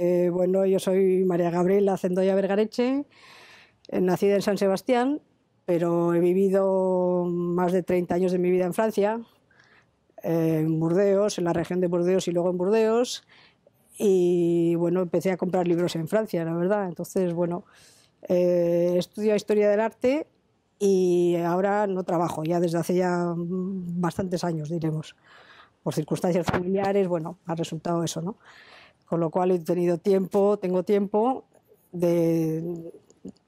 Eh, bueno, yo soy María Gabriela Cendoya Vergareche, eh, nacida en San Sebastián, pero he vivido más de 30 años de mi vida en Francia, eh, en Burdeos, en la región de Burdeos y luego en Burdeos. Y bueno, empecé a comprar libros en Francia, la verdad. Entonces, bueno, eh, estudio historia del arte y ahora no trabajo, ya desde hace ya bastantes años, diremos. Por circunstancias familiares, bueno, ha resultado eso, ¿no? con lo cual he tenido tiempo, tengo tiempo de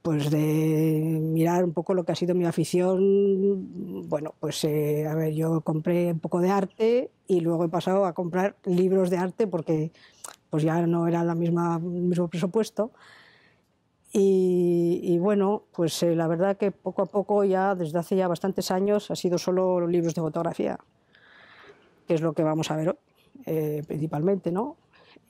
pues de mirar un poco lo que ha sido mi afición. Bueno, pues eh, a ver, yo compré un poco de arte y luego he pasado a comprar libros de arte porque pues ya no era la misma mismo presupuesto. Y, bueno, pues eh, la verdad que poco a poco ya desde hace ya bastantes años ha sido solo libros de fotografía, que es lo que vamos a ver hoy, eh, principalmente, ¿no?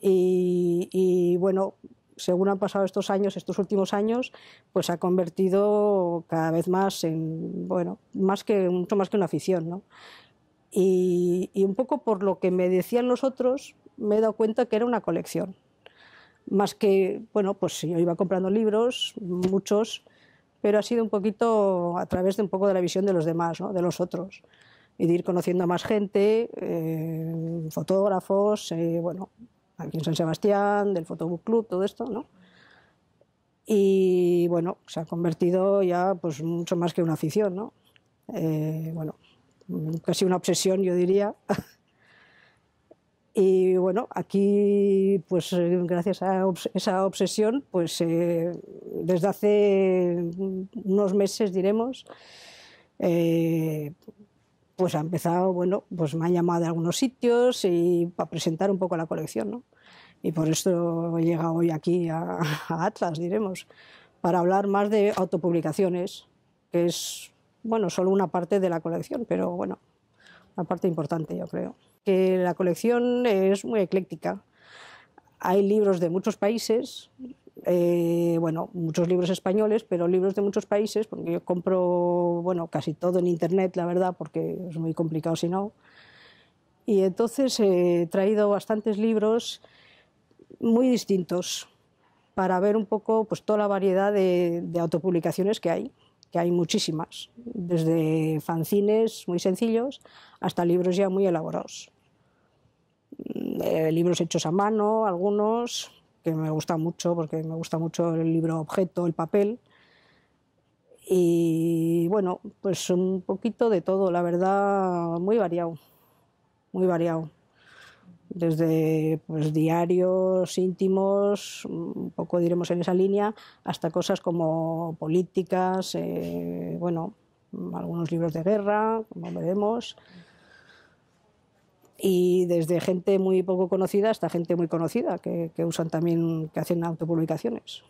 y, bueno, según han pasado estos años, estos últimos años, pues se ha convertido cada vez más en, bueno, más que, mucho más que una afición, ¿no? Y, un poco por lo que me decían los otros, me he dado cuenta que era una colección. Más que, bueno, pues yo iba comprando libros, muchos, pero ha sido un poquito a través de un poco de la visión de los demás, de los otros. Y de ir conociendo a más gente, eh, fotógrafos, eh, bueno, aquí en San Sebastián, del fotobook Club, todo esto, ¿no? Y bueno, se ha convertido ya pues mucho más que una afición, ¿no? Eh, bueno, casi una obsesión, yo diría. y bueno, aquí, pues gracias a esa obsesión, pues eh, desde hace unos meses, diremos, eh, pues ha empezado, bueno, pues me ha llamado de algunos sitios y para presentar un poco la colección, ¿no? Y por esto he llegado hoy aquí a, a Atlas, diremos, para hablar más de autopublicaciones, que es, bueno, solo una parte de la colección, pero bueno, una parte importante, yo creo. Que la colección es muy ecléctica. Hay libros de muchos países, eh, bueno, muchos libros españoles, pero libros de muchos países, porque yo compro, bueno, casi todo en internet, la verdad, porque es muy complicado si no. Y entonces eh, he traído bastantes libros muy distintos para ver un poco pues, toda la variedad de, autopublicaciones que hay, que hay muchísimas, desde fanzines muy sencillos hasta libros ya muy elaborados. Mm, eh, libros hechos a mano, algunos, que me gusta mucho, porque me gusta mucho el libro objeto, el papel. Y bueno, pues un poquito de todo, la verdad, muy variado, muy variado. Desde pues, diarios íntimos, un poco diremos en esa línea, hasta cosas como políticas, eh, bueno, algunos libros de guerra, como veremos y desde gente muy poco conocida hasta gente muy conocida que, usan también, que hacen autopublicaciones.